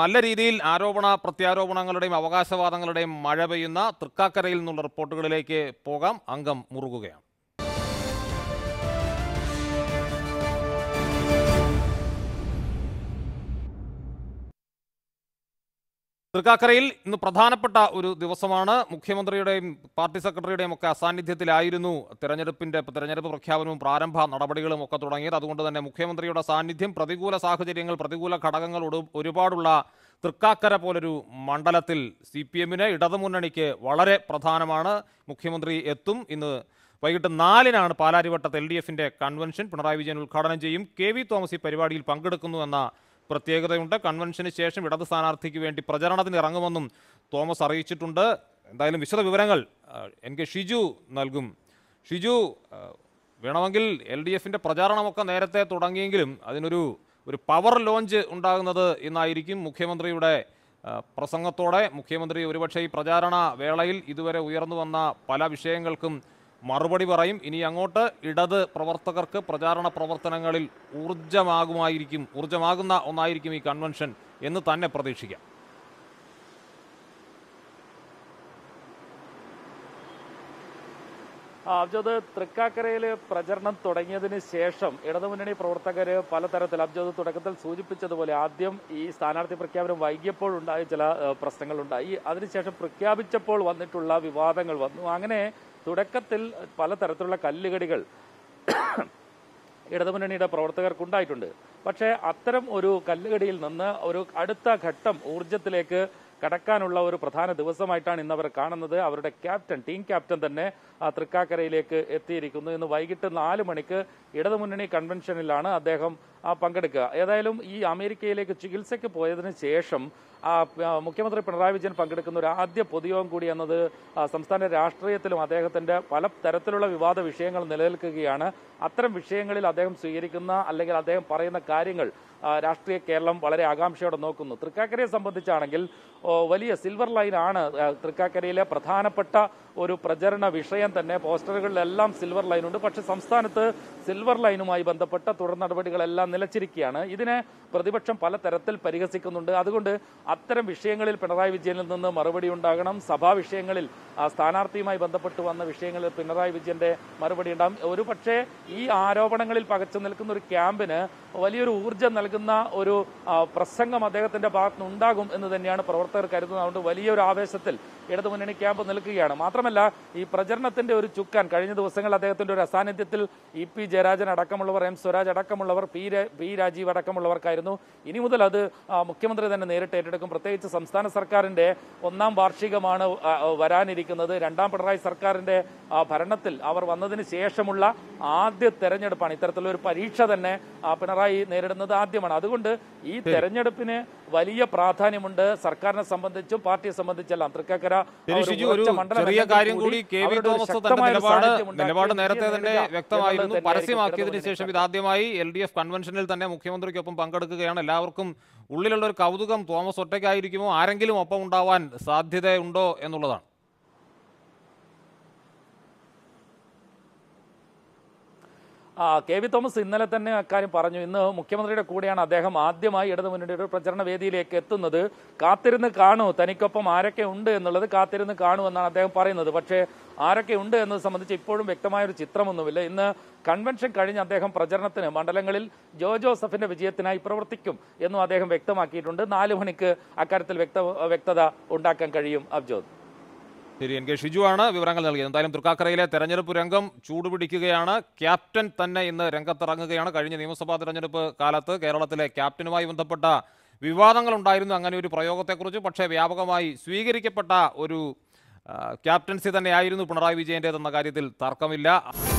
നല്ല രീതിയിൽ ആരോപണ പ്രത്യാരോപണങ്ങളുടെയും അവകാശവാദങ്ങളുടെയും മഴ പെയ്യുന്ന തൃക്കാക്കരയിൽ നിന്നുള്ള റിപ്പോർട്ടുകളിലേക്ക് പോകാം അംഗം മുറുകുകയാണ് തൃക്കാക്കരയിൽ ഇന്ന് പ്രധാനപ്പെട്ട ഒരു ദിവസമാണ് മുഖ്യമന്ത്രിയുടെയും പാർട്ടി സെക്രട്ടറിയുടെയും ഒക്കെ അസാന്നിധ്യത്തിലായിരുന്നു തെരഞ്ഞെടുപ്പിന്റെ തെരഞ്ഞെടുപ്പ് പ്രഖ്യാപനവും പ്രാരംഭ നടപടികളും ഒക്കെ തുടങ്ങിയത് അതുകൊണ്ട് തന്നെ മുഖ്യമന്ത്രിയുടെ സാന്നിധ്യം പ്രതികൂല സാഹചര്യങ്ങൾ പ്രതികൂല ഘടകങ്ങൾ ഒരുപാടുള്ള തൃക്കാക്കര പോലൊരു മണ്ഡലത്തിൽ സി പി എമ്മിന് ഇടതുമുന്നണിക്ക് വളരെ പ്രധാനമാണ് മുഖ്യമന്ത്രി എത്തും ഇന്ന് വൈകിട്ട് നാലിനാണ് പാലാരിവട്ടത്ത് എൽ ഡി എഫിന്റെ കൺവെൻഷൻ പിണറായി വിജയൻ ഉദ്ഘാടനം ചെയ്യും കെ വി തോമസ് ഈ പരിപാടിയിൽ പങ്കെടുക്കുന്നു എന്ന പ്രത്യേകതയുണ്ട് കൺവെൻഷന് ശേഷം ഇടത് സ്ഥാനാർത്ഥിക്ക് വേണ്ടി പ്രചരണത്തിന് ഇറങ്ങുമെന്നും തോമസ് അറിയിച്ചിട്ടുണ്ട് എന്തായാലും വിശദ വിവരങ്ങൾ എൻ കെ ഷിജു നൽകും ഷിജു വേണമെങ്കിൽ എൽ ഡി എഫിൻ്റെ പ്രചാരണമൊക്കെ നേരത്തെ തുടങ്ങിയെങ്കിലും അതിനൊരു ഒരു പവർ ലോഞ്ച് ഉണ്ടാകുന്നത് ഇന്നായിരിക്കും മുഖ്യമന്ത്രിയുടെ പ്രസംഗത്തോടെ മുഖ്യമന്ത്രി ഒരുപക്ഷെ ഈ പ്രചാരണ വേളയിൽ ഇതുവരെ ഉയർന്നു വന്ന പല വിഷയങ്ങൾക്കും മറുപടി പറയും ഇനി അങ്ങോട്ട് ഇടത് പ്രവർത്തകർക്ക് പ്രചാരണ പ്രവർത്തനങ്ങളിൽ ഊർജമാകുമായിരിക്കും ഊർജമാകുന്ന ഒന്നായിരിക്കും ഈ കൺവെൻഷൻ എന്ന് തന്നെ പ്രതീക്ഷിക്കാം അബ്ജോദ് തൃക്കാക്കരയിൽ പ്രചരണം തുടങ്ങിയതിന് ശേഷം ഇടതുമുന്നണി പ്രവർത്തകർ പലതരത്തിൽ അബ്ജോദ് തുടക്കത്തിൽ സൂചിപ്പിച്ചതുപോലെ ആദ്യം ഈ സ്ഥാനാർത്ഥി പ്രഖ്യാപനം വൈകിയപ്പോഴുണ്ടായ ചില പ്രശ്നങ്ങളുണ്ടായി അതിനുശേഷം പ്രഖ്യാപിച്ചപ്പോൾ വന്നിട്ടുള്ള വിവാദങ്ങൾ വന്നു അങ്ങനെ തുടക്കത്തിൽ പലതരത്തിലുള്ള കല്ലുകടികൾ ഇടതുമുന്നണിയുടെ പ്രവർത്തകർക്കുണ്ടായിട്ടുണ്ട് പക്ഷേ അത്തരം ഒരു കല്ലുകടിയിൽ നിന്ന് ഒരു അടുത്ത ഘട്ടം ഊർജത്തിലേക്ക് കടക്കാനുള്ള ഒരു പ്രധാന ദിവസമായിട്ടാണ് ഇന്നവർ കാണുന്നത് അവരുടെ ക്യാപ്റ്റൻ ടീം ക്യാപ്റ്റൻ തന്നെ തൃക്കാക്കരയിലേക്ക് എത്തിയിരിക്കുന്നു ഇന്ന് വൈകിട്ട് നാല് മണിക്ക് ഇടതുമുന്നണി കൺവെൻഷനിലാണ് അദ്ദേഹം പങ്കെടുക്കുക ഏതായാലും ഈ അമേരിക്കയിലേക്ക് ചികിത്സയ്ക്ക് പോയതിനു ശേഷം മുഖ്യമന്ത്രി പിണറായി വിജയൻ പങ്കെടുക്കുന്ന ഒരു ആദ്യ പൊതുയോഗം കൂടി എന്നത് സംസ്ഥാന രാഷ്ട്രീയത്തിലും അദ്ദേഹത്തിന്റെ പല തരത്തിലുള്ള വിവാദ വിഷയങ്ങൾ നിലനിൽക്കുകയാണ് അത്തരം വിഷയങ്ങളിൽ അദ്ദേഹം സ്വീകരിക്കുന്ന അല്ലെങ്കിൽ അദ്ദേഹം പറയുന്ന കാര്യങ്ങൾ രാഷ്ട്രീയ കേരളം വളരെ ആകാംക്ഷയോടെ നോക്കുന്നു തൃക്കാക്കരയെ സംബന്ധിച്ചാണെങ്കിൽ വലിയ സിൽവർ ലൈൻ ആണ് തൃക്കാക്കരയിലെ പ്രധാനപ്പെട്ട ഒരു പ്രചരണ വിഷയം തന്നെ പോസ്റ്ററുകളിലെല്ലാം സിൽവർ ലൈനുണ്ട് പക്ഷെ സംസ്ഥാനത്ത് സിൽവർ ലൈനുമായി ബന്ധപ്പെട്ട തുടർ നടപടികളെല്ലാം നിലച്ചിരിക്കുകയാണ് ഇതിനെ പ്രതിപക്ഷം പലതരത്തിൽ പരിഹസിക്കുന്നുണ്ട് അതുകൊണ്ട് അത്തരം വിഷയങ്ങളിൽ പിണറായി വിജയനിൽ നിന്ന് മറുപടി ഉണ്ടാകണം സഭാ വിഷയങ്ങളിൽ സ്ഥാനാർത്ഥിയുമായി ബന്ധപ്പെട്ട് വന്ന വിഷയങ്ങളിൽ പിണറായി വിജയന്റെ മറുപടി ഉണ്ടാകും ഒരു ഈ ആരോപണങ്ങളിൽ പകച്ചു നിൽക്കുന്ന ഒരു ക്യാമ്പിന് വലിയൊരു ഊർജ്ജം നൽകുന്ന ഒരു പ്രസംഗം അദ്ദേഹത്തിന്റെ ഭാഗത്തുനിന്ന് ഉണ്ടാകും എന്ന് തന്നെയാണ് പ്രവർത്തകർ കരുതുന്നത് അതുകൊണ്ട് വലിയൊരു ആവേശത്തിൽ ഇടതുമുന്നണി ക്യാമ്പ് നിൽക്കുകയാണ് മാത്രമല്ല ഈ പ്രചരണത്തിന്റെ ഒരു ചുക്കാൻ കഴിഞ്ഞ ദിവസങ്ങൾ അദ്ദേഹത്തിന്റെ ഒരു അസാന്നിധ്യത്തിൽ ഇ പി ജയരാജൻ അടക്കമുള്ളവർ എം സ്വരാജ് അടക്കമുള്ളവർ പി പി രാജീവ് അടക്കമുള്ളവർക്കായിരുന്നു ഇനി മുതൽ അത് മുഖ്യമന്ത്രി തന്നെ നേരിട്ട് ഏറ്റെടുക്കും പ്രത്യേകിച്ച് സംസ്ഥാന സർക്കാരിന്റെ ഒന്നാം വാർഷികമാണ് വരാനിരിക്കുന്നത് രണ്ടാം പിണറായി സർക്കാരിന്റെ ഭരണത്തിൽ അവർ വന്നതിന് ശേഷമുള്ള ആദ്യ തെരഞ്ഞെടുപ്പാണ് ഇത്തരത്തിലൊരു പരീക്ഷ തന്നെ പിണറായി ബുദ്ധിമുട്ടായി നേരിടുന്നത് ആദ്യമാണ് അതുകൊണ്ട് ഈ തെരഞ്ഞെടുപ്പിന് വലിയ പ്രാധാന്യമുണ്ട് സർക്കാരിനെ സംബന്ധിച്ചും പാർട്ടിയെ സംബന്ധിച്ചെല്ലാം തൃക്കക്കര ചെറിയ കാര്യം കൂടി കെ വി തോമസ് നിലപാട് നിലപാട് നേരത്തെ തന്നെ വ്യക്തമായിരുന്നു പരസ്യമാക്കിയതിനു ശേഷം ഇതാദ്യമായി എൽ ഡി എഫ് കൺവെൻഷനിൽ തന്നെ മുഖ്യമന്ത്രിക്കൊപ്പം പങ്കെടുക്കുകയാണ് എല്ലാവർക്കും ഉള്ളിലുള്ള ഒരു കൗതുകം തോമസ് ഒറ്റയ്ക്കായിരിക്കുമോ ആരെങ്കിലും ഒപ്പം ഉണ്ടാവാൻ സാധ്യതയുണ്ടോ എന്നുള്ളതാണ് കെ വി തോമസ് ഇന്നലെ തന്നെ അക്കാര്യം പറഞ്ഞു ഇന്ന് മുഖ്യമന്ത്രിയുടെ കൂടെയാണ് അദ്ദേഹം ആദ്യമായി ഇടതുമുന്നണിയുടെ പ്രചരണ വേദിയിലേക്ക് എത്തുന്നത് കാത്തിരുന്ന് കാണൂ തനിക്കൊപ്പം ആരൊക്കെ ഉണ്ട് എന്നുള്ളത് കാത്തിരുന്ന് കാണൂ എന്നാണ് അദ്ദേഹം പറയുന്നത് പക്ഷേ ആരൊക്കെ ഉണ്ട് എന്നത് സംബന്ധിച്ച് ഇപ്പോഴും വ്യക്തമായ ഒരു ചിത്രമൊന്നുമില്ല ഇന്ന് കൺവെൻഷൻ കഴിഞ്ഞ് അദ്ദേഹം പ്രചരണത്തിന് മണ്ഡലങ്ങളിൽ ജോ ജോസഫിന്റെ വിജയത്തിനായി പ്രവർത്തിക്കും എന്നും അദ്ദേഹം വ്യക്തമാക്കിയിട്ടുണ്ട് നാലു മണിക്ക് അക്കാര്യത്തിൽ വ്യക്ത വ്യക്തത ഉണ്ടാക്കാൻ കഴിയും അബ്ജോദ് ശരി എൻ കെ ഷിജുവാണ് വിവരങ്ങൾ നൽകിയത് എന്തായാലും തൃക്കാക്കരയിലെ തെരഞ്ഞെടുപ്പ് രംഗം ചൂടുപിടിക്കുകയാണ് ക്യാപ്റ്റൻ തന്നെ ഇന്ന് രംഗത്തിറങ്ങുകയാണ് കഴിഞ്ഞ നിയമസഭാ തെരഞ്ഞെടുപ്പ് കാലത്ത് കേരളത്തിലെ ക്യാപ്റ്റനുമായി ബന്ധപ്പെട്ട വിവാദങ്ങൾ ഉണ്ടായിരുന്നു അങ്ങനെ ഒരു പ്രയോഗത്തെക്കുറിച്ച് പക്ഷേ വ്യാപകമായി സ്വീകരിക്കപ്പെട്ട ഒരു ക്യാപ്റ്റൻസി തന്നെയായിരുന്നു പിണറായി വിജയൻ്റെതെന്ന കാര്യത്തിൽ തർക്കമില്ല